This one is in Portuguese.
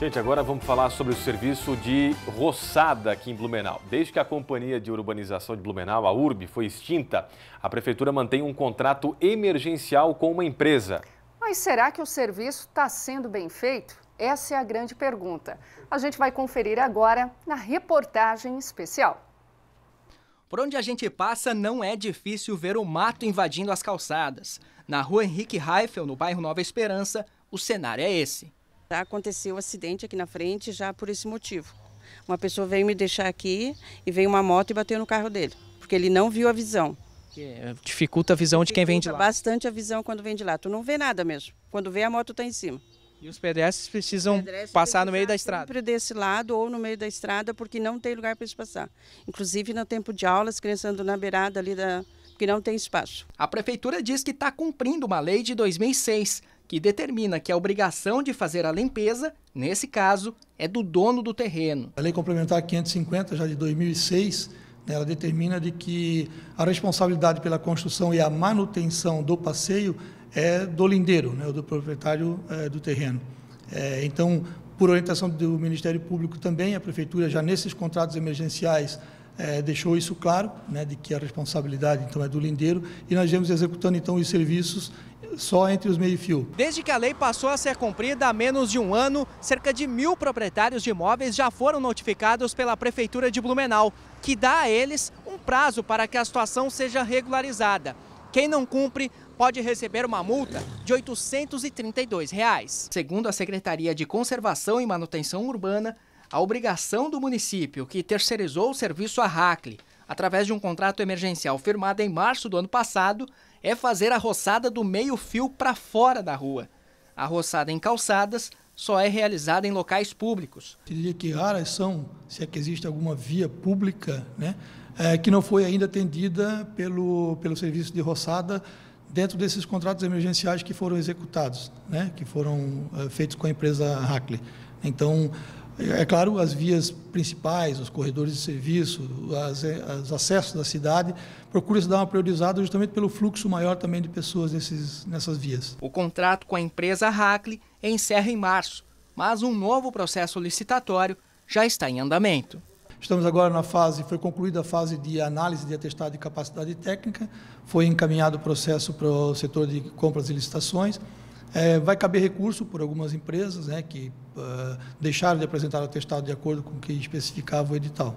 Gente, agora vamos falar sobre o serviço de roçada aqui em Blumenau. Desde que a Companhia de Urbanização de Blumenau, a URB, foi extinta, a Prefeitura mantém um contrato emergencial com uma empresa. Mas será que o serviço está sendo bem feito? Essa é a grande pergunta. A gente vai conferir agora na reportagem especial. Por onde a gente passa, não é difícil ver o mato invadindo as calçadas. Na rua Henrique Reifel, no bairro Nova Esperança, o cenário é esse. Tá? Aconteceu o um acidente aqui na frente já por esse motivo. Uma pessoa veio me deixar aqui e veio uma moto e bateu no carro dele, porque ele não viu a visão. Eh, dificulta a visão de quem vem de lá. bastante a visão quando vem de lá. Tu não vê nada mesmo. Quando vê, a moto está em cima. E os pedestres precisam os pedestres passar no meio da estrada? Sempre desse lado ou no meio da estrada, porque não tem lugar para eles passar. Inclusive, no tempo de aulas, crianças andam na beirada ali da, que não tem espaço. A prefeitura diz que está cumprindo uma lei de 2006 que determina que a obrigação de fazer a limpeza, nesse caso, é do dono do terreno. A Lei Complementar 550, já de 2006, né, ela determina de que a responsabilidade pela construção e a manutenção do passeio é do lindeiro, né, do proprietário é, do terreno. É, então, por orientação do Ministério Público também, a Prefeitura já nesses contratos emergenciais é, deixou isso claro, né, de que a responsabilidade então é do lindeiro, e nós vemos executando então os serviços só entre os meio-fio. Desde que a lei passou a ser cumprida há menos de um ano, cerca de mil proprietários de imóveis já foram notificados pela Prefeitura de Blumenau, que dá a eles um prazo para que a situação seja regularizada. Quem não cumpre pode receber uma multa de R$ 832. Reais. Segundo a Secretaria de Conservação e Manutenção Urbana, a obrigação do município que terceirizou o serviço à Hackle através de um contrato emergencial firmado em março do ano passado, é fazer a roçada do meio-fio para fora da rua. A roçada em calçadas só é realizada em locais públicos. Diria que raras são, se é que existe alguma via pública, né, é, que não foi ainda atendida pelo, pelo serviço de roçada dentro desses contratos emergenciais que foram executados, né, que foram é, feitos com a empresa Hackley. Então, é claro, as vias principais, os corredores de serviço, as, os eh, acessos da cidade, procura-se dar uma priorizada justamente pelo fluxo maior também de pessoas nesses, nessas vias. O contrato com a empresa Hackley encerra em março, mas um novo processo licitatório já está em andamento. Estamos agora na fase, foi concluída a fase de análise de atestado de capacidade técnica, foi encaminhado o processo para o setor de compras e licitações. É, vai caber recurso por algumas empresas né, que uh, deixaram de apresentar o atestado de acordo com o que especificava o edital.